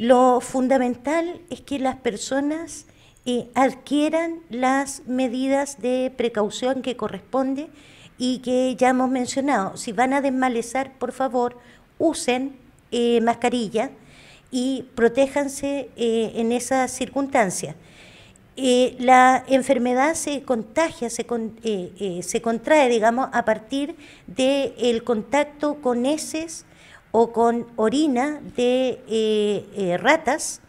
Lo fundamental es que las personas eh, adquieran las medidas de precaución que corresponde y que ya hemos mencionado. Si van a desmalezar, por favor, usen eh, mascarilla y protéjanse eh, en esa circunstancia. la enfermedad se contagia, se, contrae, digamos, a partir del contacto con heces o con orina de eh, eh, ratas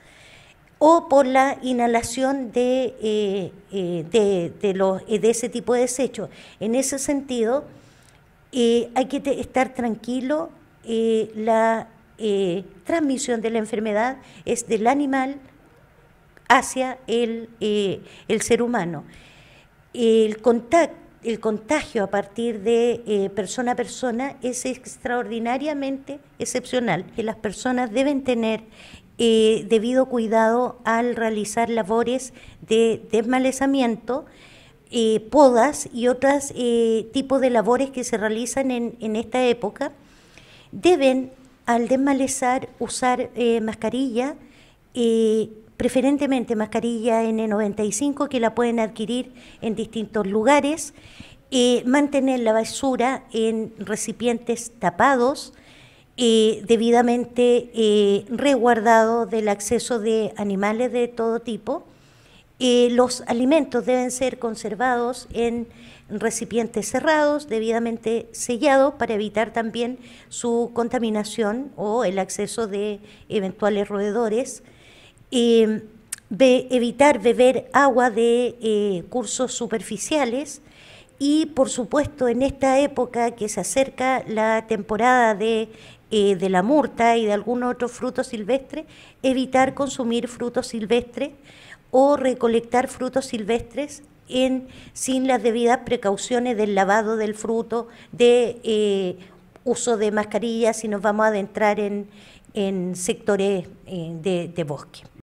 o por la inhalación de, eh, de, de ese tipo de desechos. En ese sentido, hay que estar tranquilo, la transmisión de la enfermedad es del animal hacia el, el ser humano. El contacto el contagio a partir de eh, persona a persona es extraordinariamente excepcional, que las personas deben tener eh, debido cuidado al realizar labores de desmalezamiento, eh, podas y otros tipos de labores que se realizan en, en esta época. Deben, al desmalezar, usar mascarilla, preferentemente mascarilla N95 que la pueden adquirir en distintos lugares, eh, mantener la basura en recipientes tapados, eh, debidamente eh, del acceso de animales de todo tipo. Eh, los alimentos deben ser conservados en recipientes cerrados, debidamente sellados, para evitar también su contaminación o el acceso de eventuales roedores. Em, evitar beber agua de eh, cursos superficiales y por supuesto en esta época que se acerca la temporada eh, de, la murta y de algún otro fruto silvestre, evitar consumir frutos silvestres o recolectar frutos silvestres sin las debidas precauciones del lavado del fruto, de eh, uso de mascarillas si nos vamos a adentrar en, sectores de bosque.